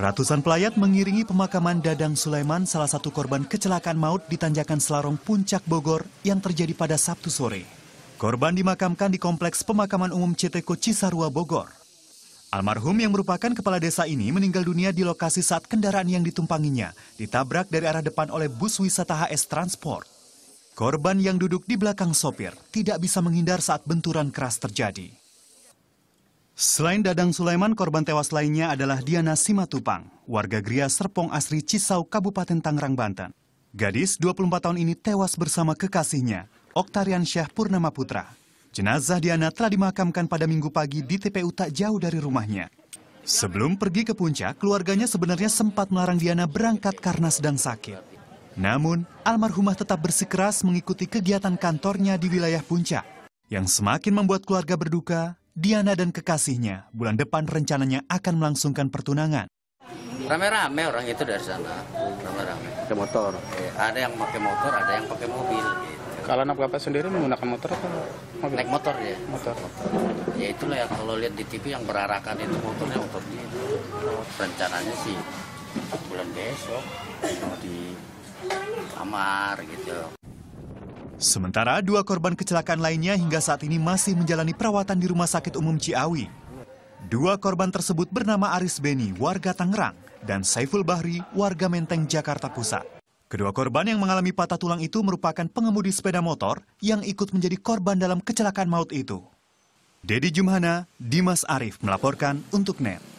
Ratusan pelayat mengiringi pemakaman Dadang Sulaiman, salah satu korban kecelakaan maut di tanjakan Selarong Puncak Bogor yang terjadi pada Sabtu sore. Korban dimakamkan di Kompleks Pemakaman Umum CTK Cisarua Bogor. Almarhum yang merupakan kepala desa ini meninggal dunia di lokasi saat kendaraan yang ditumpanginya ditabrak dari arah depan oleh bus wisata HS Transport. Korban yang duduk di belakang sopir tidak bisa menghindar saat benturan keras terjadi. Selain Dadang Sulaiman, korban tewas lainnya adalah Diana Simatupang, warga Gria Serpong Asri Cisau, Kabupaten Tangerang, Banten. Gadis 24 tahun ini tewas bersama kekasihnya, Oktarian Syah Purnama Putra. Jenazah Diana telah dimakamkan pada minggu pagi di TPU tak jauh dari rumahnya. Sebelum pergi ke puncak, keluarganya sebenarnya sempat melarang Diana berangkat karena sedang sakit. Namun, almarhumah tetap bersikeras mengikuti kegiatan kantornya di wilayah puncak. Yang semakin membuat keluarga berduka, Diana dan kekasihnya bulan depan rencananya akan melangsungkan pertunangan. Rame-rame orang itu dari sana, rame-rame. Pakai motor? Ya, ada yang pakai motor, ada yang pakai mobil. Gitu. Kalau anak bapak sendiri menggunakan motor atau mobil? Naik motor ya. Motor. motor. Ya itulah yang kalau lihat di TV yang berarakan itu motornya motor dia. Rencananya sih bulan besok mau di kamar gitu Sementara dua korban kecelakaan lainnya hingga saat ini masih menjalani perawatan di Rumah Sakit Umum Ciawi. Dua korban tersebut bernama Aris Beni, warga Tangerang, dan Saiful Bahri, warga Menteng, Jakarta Pusat. Kedua korban yang mengalami patah tulang itu merupakan pengemudi sepeda motor yang ikut menjadi korban dalam kecelakaan maut itu. Dedi Jumhana, Dimas Arif melaporkan untuk NET.